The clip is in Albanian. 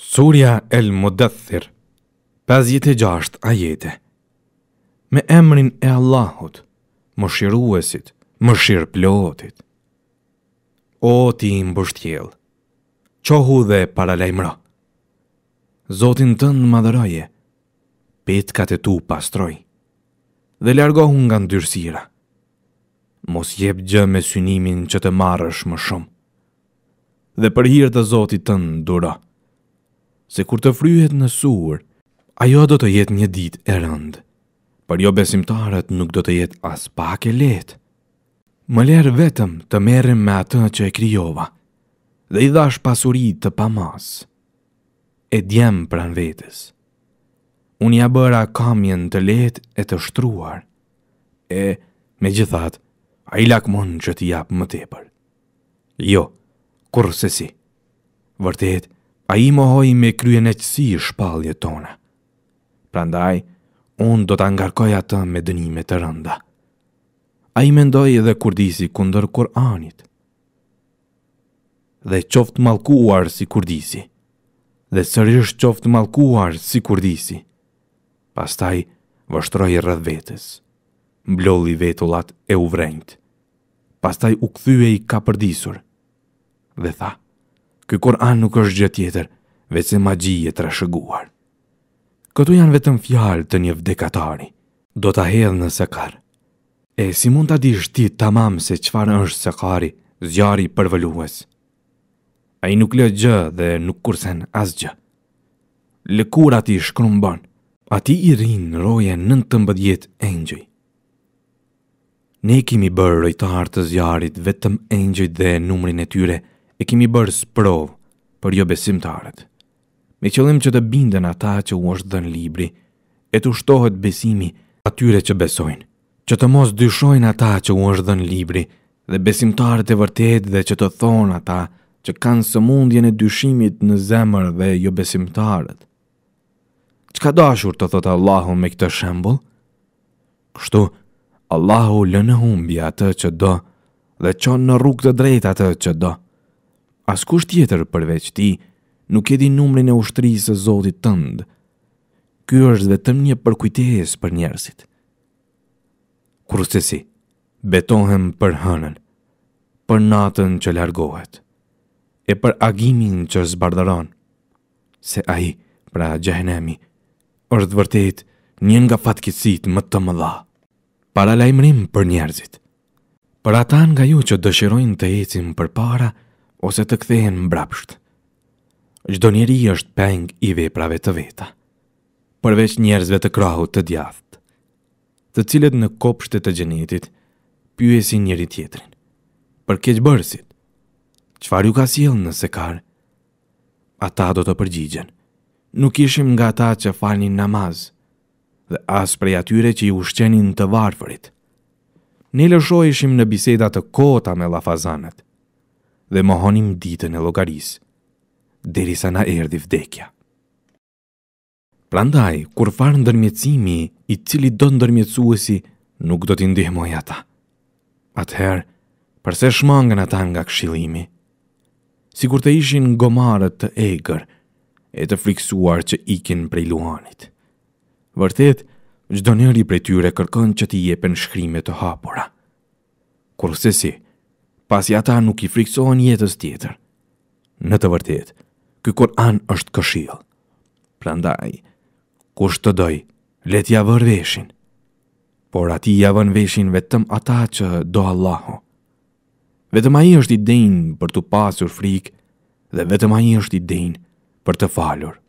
Surja El Mudathir 56 ajete Me emrin e Allahut, më shiruesit, më shirë plotit. O ti më bështjel, qohu dhe paralajmëra. Zotin tënë madhëroje, petka të tu pastroj, dhe largohu nga ndyrsira. Mos jep gjë me synimin që të marrësh më shumë. Dhe për hirtë të zotit tënë durohë se kur të fryhet në sur, ajo do të jetë një ditë e rëndë. Për jo besimtarët nuk do të jetë as pak e letë. Më lerë vetëm të merim me atë që e kryova, dhe i dhash pasuri të pamas. E djem pran vetës. Unë ja bëra kamjen të letë e të shtruar. E, me gjithat, a i lakmon që t'i japë më tepër. Jo, kur se si. Vërtetë, a i më hoj me kryen e qësi shpalje tona. Prandaj, unë do të angarkoj atë me dënime të rënda. A i mendoj edhe kurdisi kundër Kur'anit. Dhe qoftë malkuar si kurdisi. Dhe sërish qoftë malkuar si kurdisi. Pastaj, vështroj rrëdh vetës. Mblolli vetullat e uvrenjt. Pastaj u këthyje i ka përdisur. Dhe tha, Ky Kur'an nuk është gjë tjetër, vetëm magji e trashëguar. Këtu janë vetëm fjalë të një vdekatari. Do ta hedh në sekar. E si mund ta dish ti tamam se çfarë është sekari, zjarri përvolues? Ai nuk lë gjë dhe nuk kursen asgjë. Lëkurat i shkrumban. A ti i rinë në roje në të mbëdjet engjëj. Ne kimi bërë rëjtarë të zjarit vetëm engjëjt dhe numrin e tyre, e kemi bërë sprovë për jo besimtarët. Me qëllim që të binden ata që u është dhënë libri, e të ushtohet besimi atyre që besojnë, që të mos dyshojnë ata që u është dhënë libri dhe besimtarët e vërtet dhe që të thonë ata që kanë së mundjen e dyshimit në zemër dhe jo besimtarët. Qka dashur të thotë Allahu me këtë shembol? Kështu, Allahu lënë humbi atë që do dhe qonë në rrug të drejt atë që do. As kusht tjetër përveç ti nuk e di numrin e ushtrisë së Zotit tënd. Ky është vetëm një përkujtesë për njerëzit. Kurrësi, betohem për hënën, për natën që largohet e për agimin që zbardaron, se aji pra gjahenemi, është vërtet njën nga fatkisit më të mëdha, para lajmërim për njerëzit. Për ata nga ju që dëshirojnë të ecim për para, ose të kthehen mbrapsht. Çdo njeri është peng i veprave të veta, përveç njerëzve të krahut të djathtë të cilët në kopshte të gjenitit pyesi njëri tjetrin. Për keq bërësit, qëfar ju ka sjell në sekar? Ata do të përgjigjen. Nuk ishim nga ata që falnin namaz dhe asë prej atyre që i ushqenin të varfërit. Ne lëshojshim në biseda të kota me lafazanët, dhe mohonim ditën e llogarisë derisa na erdhi vdekja. Prandaj, kur var ndërmjetësimi i cili do ndërmjetësuesi nuk do t'i ndihmoj ata. Ather, përse shmangën ata nga këshillimi? Sikur të ishin gomarët të egër e të friksuar që ikin prej luanit. Vërtet, gjdo njeri prej tyre kërkon që t'i jepen shkrimet e hapura. Kurse si, pasi ata nuk i friksohen jetës tjetër. Në të vërtet, ky Kur'an është këshill. Prandaj, kush të doj, let javër veshin. Por ati javën vën veshin vetëm ata që do Allahu. Vetëm ai është i denj për të pasur frikë dhe vetëm ai është i denj për të falur.